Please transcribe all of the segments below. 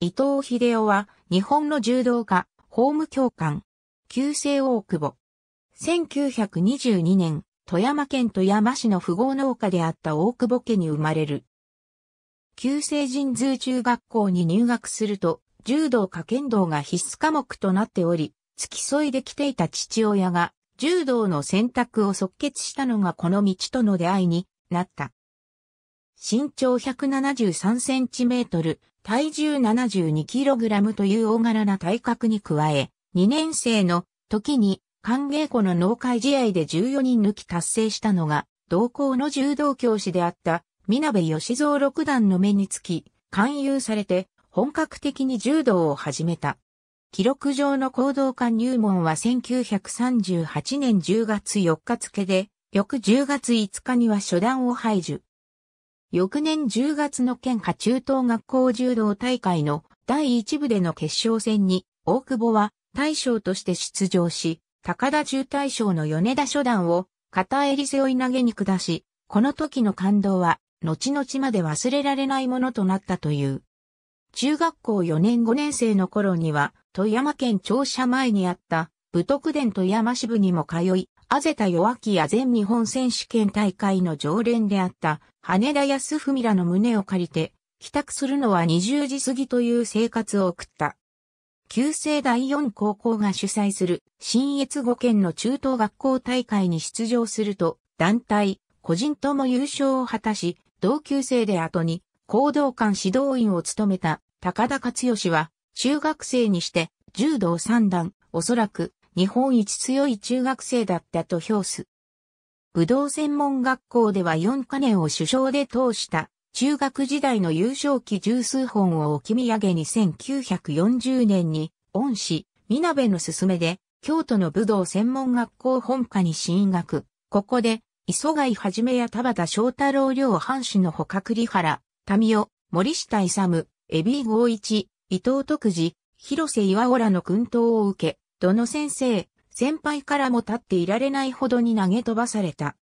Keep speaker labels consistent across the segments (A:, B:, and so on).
A: 伊藤秀夫は日本の柔道家、法務教官、旧姓大久保。1922年、富山県富山市の富豪農家であった大久保家に生まれる。旧姓神通中学校に入学すると、柔道か剣道が必須科目となっており、付き添いで来ていた父親が、柔道の選択を即決したのがこの道との出会いになった。身長173センチメートル、体重72キログラムという大柄な体格に加え、2年生の時に歓迎後の農会試合で14人抜き達成したのが、同校の柔道教師であった、みなべ義蔵六段の目につき、勧誘されて、本格的に柔道を始めた。記録上の行動館入門は1938年10月4日付で、翌10月5日には初段を排除。翌年10月の県下中等学校柔道大会の第1部での決勝戦に、大久保は大将として出場し、高田中大将の米田初段を片襟背負い投げに下し、この時の感動は、後々まで忘れられないものとなったという。中学校4年5年生の頃には、富山県庁舎前にあった、武徳殿富山支部にも通い、あぜた弱きや全日本選手権大会の常連であった羽田康文らの胸を借りて、帰宅するのは20時過ぎという生活を送った。旧制第四高校が主催する新越五県の中等学校大会に出場すると、団体、個人とも優勝を果たし、同級生で後に行動館指導員を務めた高田克義は、中学生にして柔道三段、おそらく日本一強い中学生だったと評す。武道専門学校では4カ年を首相で通した、中学時代の優勝期十数本を置き土産に1940年に、恩師、みなべの勧めで、京都の武道専門学校本科に進学。ここで、磯貝はじめや田畑翔太郎両藩主の他栗原、民夫、森下勇、エビー合一、伊藤徳次、広瀬岩尾らの訓導を受け、どの先生、先輩からも立っていられないほどに投げ飛ばされた。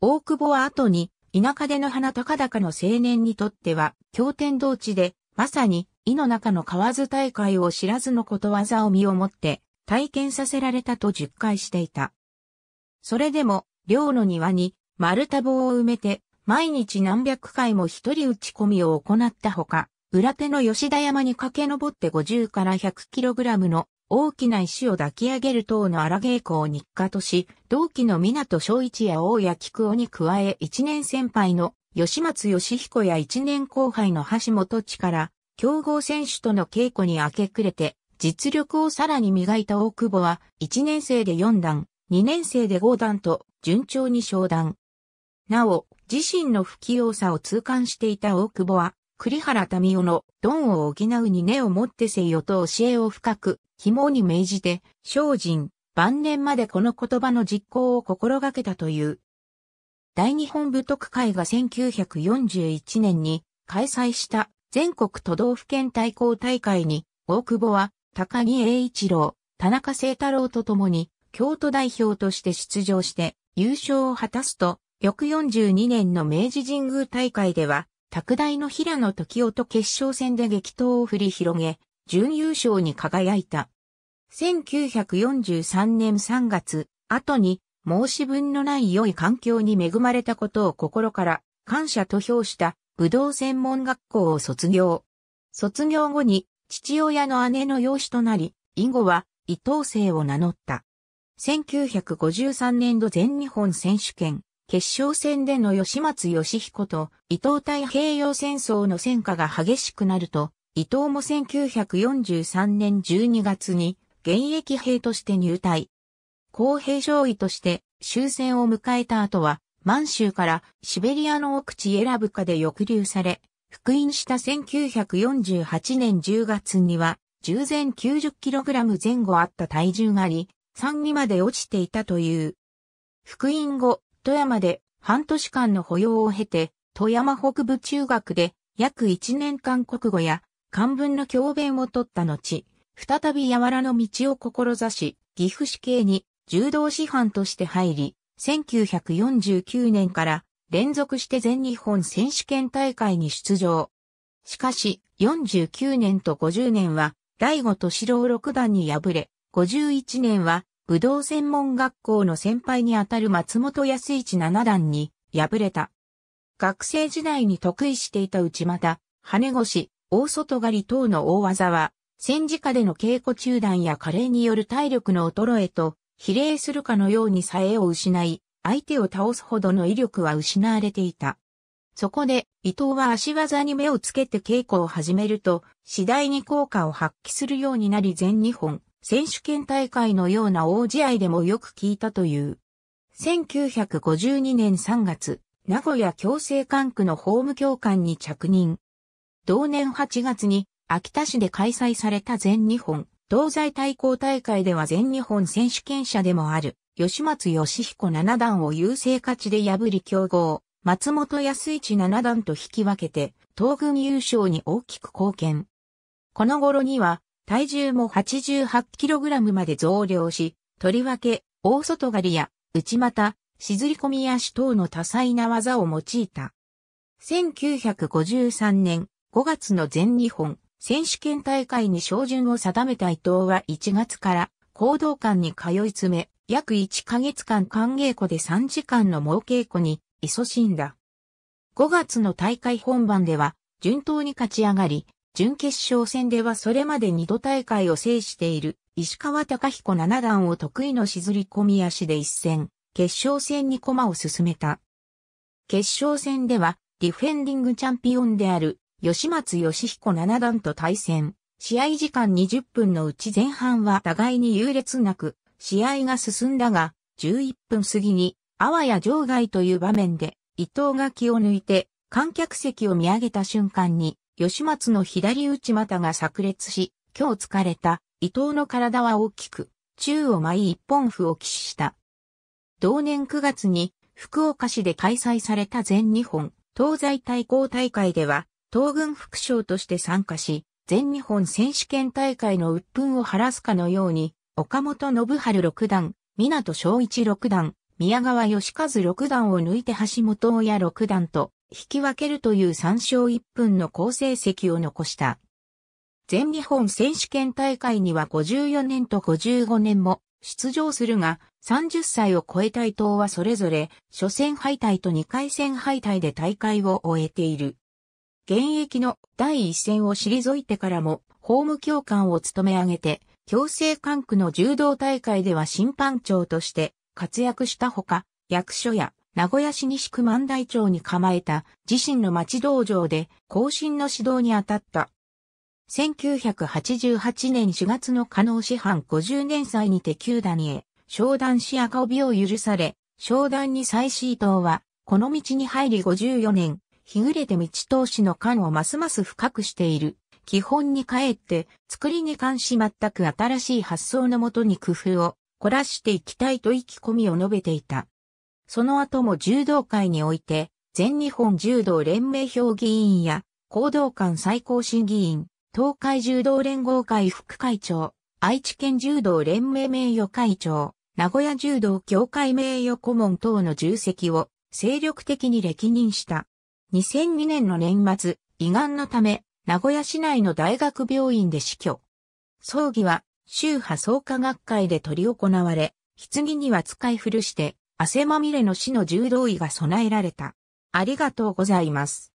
A: 大久保は後に、田舎での花高々の青年にとっては、経典同地で、まさに、井の中の河津大会を知らずのことわざを身をもって、体験させられたと述回していた。それでも、寮の庭に、丸太棒を埋めて、毎日何百回も一人打ち込みを行ったほか、裏手の吉田山に駆け上って50から100キログラムの大きな石を抱き上げる等の荒稽古を日課とし、同期の港正一や大谷菊夫に加え一年先輩の吉松義彦や一年後輩の橋本地から強豪選手との稽古に明け暮れて、実力をさらに磨いた大久保は、一年生で四段、二年生で五段と、順調に昇段。なお、自身の不器用さを痛感していた大久保は、栗原民夫のドンを補うに根を持ってせよと教えを深く紐に銘じて、精進、晩年までこの言葉の実行を心がけたという。大日本武徳会が1941年に開催した全国都道府県対抗大会に、大久保は高木栄一郎、田中聖太郎と共に京都代表として出場して優勝を果たすと、翌42年の明治神宮大会では、拓大の平野時夫と決勝戦で激闘を振り広げ、準優勝に輝いた。1943年3月、後に申し分のない良い環境に恵まれたことを心から感謝と評した武道専門学校を卒業。卒業後に父親の姉の養子となり、以後は伊藤生を名乗った。1953年度全日本選手権、決勝戦での吉松義彦と伊藤太平洋戦争の戦火が激しくなると、伊藤も1943年12月に現役兵として入隊。公平上位として終戦を迎えた後は、満州からシベリアの奥地エラブカで抑留され、復員した1948年10月には、従前 90kg 前後あった体重があり、3にまで落ちていたという。復員後、富山で半年間の保養を経て、富山北部中学で約1年間国語や漢文の教鞭を取った後、再び柔らの道を志し、岐阜市系に柔道師範として入り、1949年から連続して全日本選手権大会に出場。しかし、49年と50年は、第五と四郎六段に敗れ、51年は、武道専門学校の先輩にあたる松本康一七段に敗れた。学生時代に得意していた内股、羽越、大外刈り等の大技は、戦時下での稽古中断や加齢による体力の衰えと、比例するかのようにさえを失い、相手を倒すほどの威力は失われていた。そこで、伊藤は足技に目をつけて稽古を始めると、次第に効果を発揮するようになり全日本、選手権大会のような大試合でもよく聞いたという。1952年3月、名古屋共生管区の法務教官に着任。同年8月に秋田市で開催された全日本東西対抗大会では全日本選手権者でもある吉松義彦七段を優勢勝ちで破り強豪松本康一七段と引き分けて東軍優勝に大きく貢献。この頃には体重も 88kg まで増量し、とりわけ大外刈りや内股、しずり込み足等の多彩な技を用いた。1953年、5月の全日本選手権大会に照準を定めた伊藤は1月から行動館に通い詰め、約1ヶ月間歓迎湖で3時間の猛稽古に勤しんだ。5月の大会本番では順当に勝ち上がり、準決勝戦ではそれまで2度大会を制している石川隆彦七段を得意のしずり込み足で一戦、決勝戦に駒を進めた。決勝戦ではディフェンディングチャンピオンである吉松義彦七段と対戦。試合時間20分のうち前半は互いに優劣なく、試合が進んだが、11分過ぎに、あわや場外という場面で、伊藤が気を抜いて、観客席を見上げた瞬間に、吉松の左内股が炸裂し、今日疲れた、伊藤の体は大きく、宙を舞い一本譜を騎士した。同年9月に、福岡市で開催された全日本、東西対抗大会では、東軍副将として参加し、全日本選手権大会の鬱憤を晴らすかのように、岡本信春六段、港昭一六段、宮川義和六段を抜いて橋本親六段と引き分けるという3勝1分の好成績を残した。全日本選手権大会には54年と55年も出場するが、30歳を超えた伊藤はそれぞれ、初戦敗退と2回戦敗退で大会を終えている。現役の第一線を退いてからも法務教官を務め上げて、強制管区の柔道大会では審判長として活躍したほか、役所や名古屋市西区万代町に構えた自身の町道場で後進の指導に当たった。1988年4月の加納市販50年祭にて旧谷へ、商談し赤帯を許され、商談に再シーは、この道に入り54年、日暮れて道通しの感をますます深くしている。基本に帰って、作りに関し全く新しい発想のもとに工夫を凝らしていきたいと意気込みを述べていた。その後も柔道界において、全日本柔道連盟評議員や、行動館最高審議員、東海柔道連合会副会長、愛知県柔道連盟名誉会長、名古屋柔道協会名誉顧問等の重責を精力的に歴任した。2002年の年末、胃がんのため、名古屋市内の大学病院で死去。葬儀は、宗派創価学会で取り行われ、棺には使い古して、汗まみれの死の柔道医が備えられた。ありがとうございます。